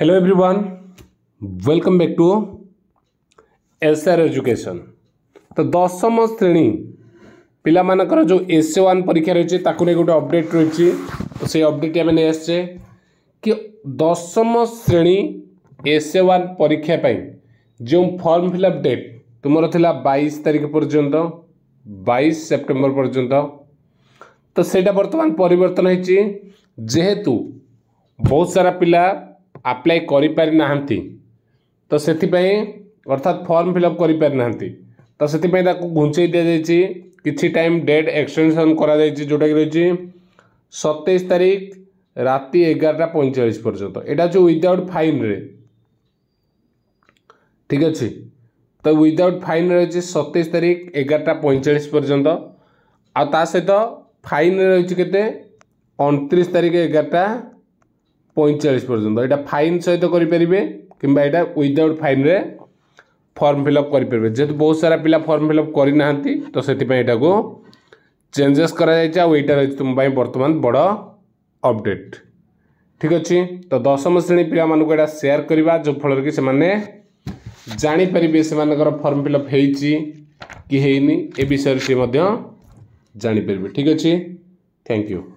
hello everyone welcome back to S R education तो दशम श्रेणी मान जो एस ए वन परीक्षा रही है गोटे अपडेट रही तो से अपडेट आम आ कि दशम श्रेणी एस ए वन परीक्षापी जो फर्म फिलअप डेट तुमर थ बैश तारिख पर्यंत बैश सेप्टेम्बर पर्यटन तो सेटा बर्तमान परेतु ବହୁତ ସାରା ପିଲା ଆପ୍ଲାଏ କରିପାରିନାହାନ୍ତି ତ ସେଥିପାଇଁ ଅର୍ଥାତ୍ ଫର୍ମ ଫିଲ୍ଅପ୍ କରିପାରିନାହାନ୍ତି ତ ସେଥିପାଇଁ ତାକୁ ଘୁଞ୍ଚେଇ ଦିଆଯାଇଛି କିଛି ଟାଇମ୍ ଡେଟ୍ ଏକ୍ସଟେନସନ୍ କରାଯାଇଛି ଯେଉଁଟାକି ରହିଛି ସତେଇଶ ତାରିଖ ରାତି ଏଗାରଟା ପଇଁଚାଳିଶ ପର୍ଯ୍ୟନ୍ତ ଏଇଟା ହେଉଛି ୱିଦାଉଟ୍ ଫାଇନ୍ରେ ଠିକ୍ ଅଛି ତ ୱିଦାଉଟ୍ ଫାଇନ୍ ରହିଛି ସତେଇଶ ତାରିଖ ଏଗାରଟା ପଇଁଚାଳିଶ ପର୍ଯ୍ୟନ୍ତ ଆଉ ତା ସହିତ ଫାଇନ୍ରେ ରହିଛି କେତେ ଅଣତିରିଶ ତାରିଖ ଏଗାରଟା পঁয়তাল্লিশ পর্যন্ত এটা ফাইন সহিত করে কিংবা এটা উইদাউট ফাইন্রে ফর্ম ফিল আপ করে যেহেতু বহু সারা পিলা ফর্ম ফিল আপ করে না তো সেই এটা চেঞ্জেস করা যাই এইটা রয়েছে তুমি বর্তমান বড় অপডেট ঠিক আছে তো দশম শ্রেণী পিলা মানুষ এটা সেয়ার করা যে ফলের কি সে জাঁপারে সে ফর্ম ফিল আপ হয়েছি কি হয়নি এ বিষয়ে সে জাঁপারে ঠিক আছে থ্যাংক ইউ